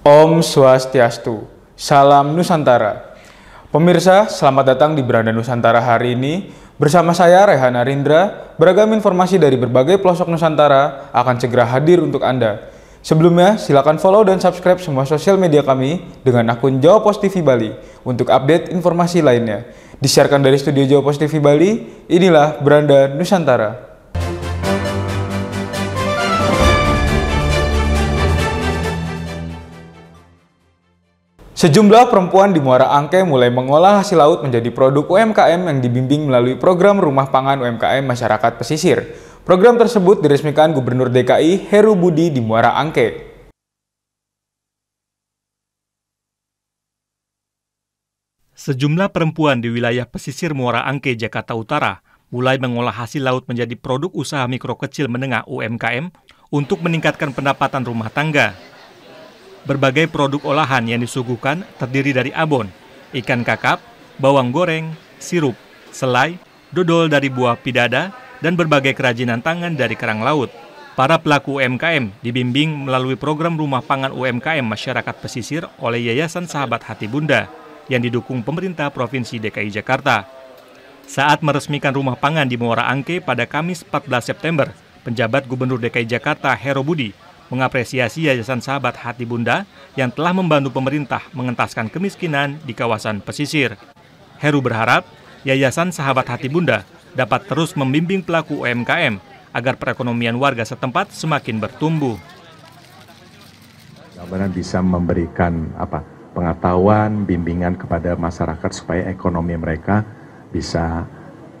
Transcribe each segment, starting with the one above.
Om Swastiastu. Salam Nusantara. Pemirsa, selamat datang di Beranda Nusantara hari ini. Bersama saya Rehan Arindra, beragam informasi dari berbagai pelosok Nusantara akan segera hadir untuk Anda. Sebelumnya, silakan follow dan subscribe semua sosial media kami dengan akun Jawa Post TV Bali untuk update informasi lainnya. Disiarkan dari studio Jawa Post TV Bali, inilah Beranda Nusantara. Sejumlah perempuan di Muara Angke mulai mengolah hasil laut menjadi produk UMKM yang dibimbing melalui program Rumah Pangan UMKM Masyarakat Pesisir. Program tersebut diresmikan Gubernur DKI Heru Budi di Muara Angke. Sejumlah perempuan di wilayah pesisir Muara Angke, Jakarta Utara, mulai mengolah hasil laut menjadi produk usaha mikro kecil menengah UMKM untuk meningkatkan pendapatan rumah tangga. Berbagai produk olahan yang disuguhkan terdiri dari abon, ikan kakap, bawang goreng, sirup, selai, dodol dari buah pidada, dan berbagai kerajinan tangan dari kerang laut. Para pelaku UMKM dibimbing melalui program Rumah Pangan UMKM Masyarakat Pesisir oleh Yayasan Sahabat Hati Bunda yang didukung pemerintah Provinsi DKI Jakarta. Saat meresmikan rumah pangan di Muara Angke pada Kamis 14 September, penjabat Gubernur DKI Jakarta Hero Budi mengapresiasi Yayasan Sahabat Hati Bunda yang telah membantu pemerintah mengentaskan kemiskinan di kawasan pesisir. Heru berharap Yayasan Sahabat Hati Bunda dapat terus membimbing pelaku UMKM agar perekonomian warga setempat semakin bertumbuh. Gambaran bisa memberikan apa pengetahuan, bimbingan kepada masyarakat supaya ekonomi mereka bisa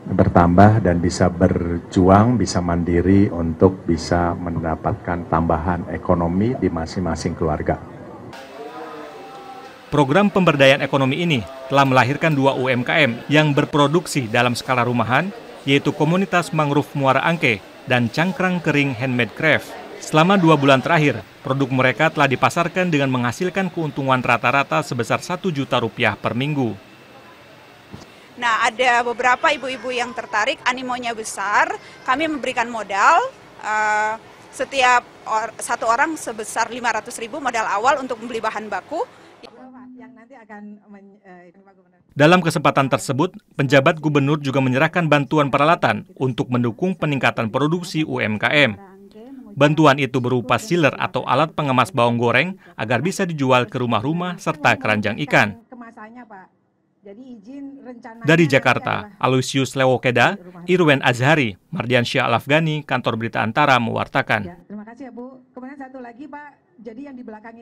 bertambah dan bisa berjuang, bisa mandiri untuk bisa mendapatkan tambahan ekonomi di masing-masing keluarga. Program pemberdayaan ekonomi ini telah melahirkan dua UMKM yang berproduksi dalam skala rumahan, yaitu komunitas mangrove Muara Angke dan cangkrang kering handmade craft. Selama dua bulan terakhir, produk mereka telah dipasarkan dengan menghasilkan keuntungan rata-rata sebesar satu juta rupiah per minggu. Nah, ada beberapa ibu-ibu yang tertarik, animonya besar. Kami memberikan modal uh, setiap or, satu orang sebesar ribu modal awal untuk membeli bahan baku. Eh, Dalam kesempatan tersebut, penjabat gubernur juga menyerahkan bantuan peralatan untuk mendukung peningkatan produksi UMKM. Bantuan itu berupa sealer atau alat pengemas bawang goreng agar bisa dijual ke rumah-rumah serta keranjang ikan. Dari Jakarta, Alusius Lewokeda, Irwen Azhari, Mardiansyah al Kantor Berita Antara mewartakan. Ya, terima kasih ya Bu. Kemudian satu lagi Pak, jadi yang di belakang ini